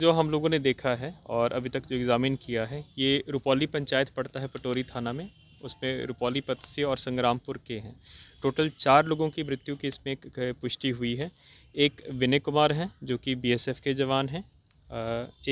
जो हम लोगों ने देखा है और अभी तक जो एग्ज़ामिन किया है ये रुपौली पंचायत पड़ता है पटोरी थाना में उसमें रुपौली से और संग्रामपुर के हैं टोटल चार लोगों की मृत्यु की इसमें पुष्टि हुई है एक विनय कुमार हैं जो कि बीएसएफ के जवान हैं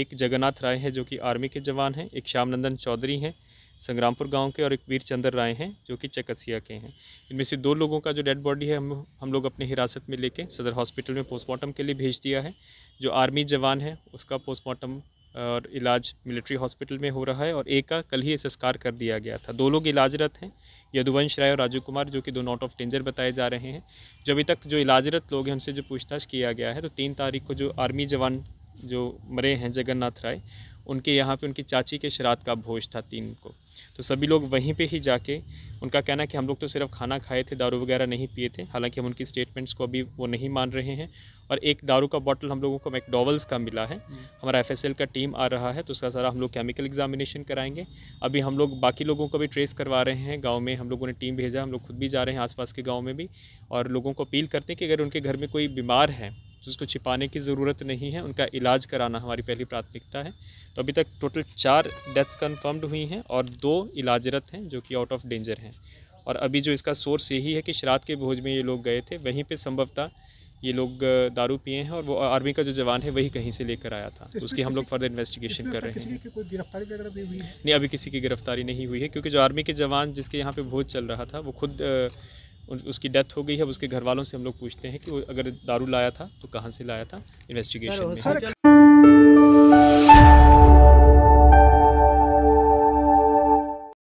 एक जगन्नाथ राय हैं जो कि आर्मी के जवान हैं एक श्यामनंदन चौधरी हैं संग्रामपुर गांव के और एक वीरचंद्र राय हैं जो कि चकसिया के हैं इनमें से दो लोगों का जो डेड बॉडी है हम हम लोग अपने हिरासत में लेके सदर हॉस्पिटल में पोस्टमार्टम के लिए भेज दिया है जो आर्मी जवान है उसका पोस्टमार्टम और इलाज मिलिट्री हॉस्पिटल में हो रहा है और एक का कल ही संस्कार कर दिया गया था दो लोग इलाजरत हैं यदुवंश राय और राजू कुमार जो कि दो नॉट ऑफ डेंजर बताए जा रहे हैं जो अभी तक जो इलाजरत लोग हैं हमसे जो पूछताछ किया गया है तो तीन तारीख को जो आर्मी जवान जो मरे हैं जगन्नाथ राय उनके यहाँ पे उनकी चाची के श्राद्ध का भोज था तीन को तो सभी लोग वहीं पे ही जाके उनका कहना है कि हम लोग तो सिर्फ खाना खाए थे दारू वगैरह नहीं पिए थे हालांकि हम उनकी स्टेटमेंट्स को अभी वो नहीं मान रहे हैं और एक दारू का बॉटल हम लोगों को मैकडोवल्स का मिला है हम्म। हमारा एफ का टीम आ रहा है तो उसका सारा हम लोग केमिकल एग्जामिनेशन कराएंगे अभी हम लोग बाकी लोगों को भी ट्रेस करवा रहे हैं गाँव में हम लोगों ने टीम भेजा हम लोग खुद भी जा रहे हैं आसपास के गाँव में भी और लोगों को अपील करते हैं कि अगर उनके घर में कोई बीमार है जिसको तो छिपाने की ज़रूरत नहीं है उनका इलाज कराना हमारी पहली प्राथमिकता है तो अभी तक टोटल चार डेथ्स कन्फर्म्ड हुई हैं और दो इलाजरत हैं जो कि आउट ऑफ डेंजर हैं और अभी जो इसका सोर्स यही है कि शराब के भोज में ये लोग गए थे वहीं पे संभवतः ये लोग दारू पिए हैं और वो आर्मी का जो जवान है वही कहीं से लेकर आया था तो उसकी हम लोग फर्दर इन्वेस्टिगेशन कर रहे हैं गिरफ्तारी नहीं अभी किसी की गिरफ्तारी नहीं हुई है क्योंकि जो आर्मी के जवान जिसके यहाँ पे भोज चल रहा था वो खुद उसकी डेथ हो गई है उसके घर वालों से हम लोग पूछते हैं कि वो अगर दारू लाया था तो कहाँ से लाया था इन्वेस्टिगेशन में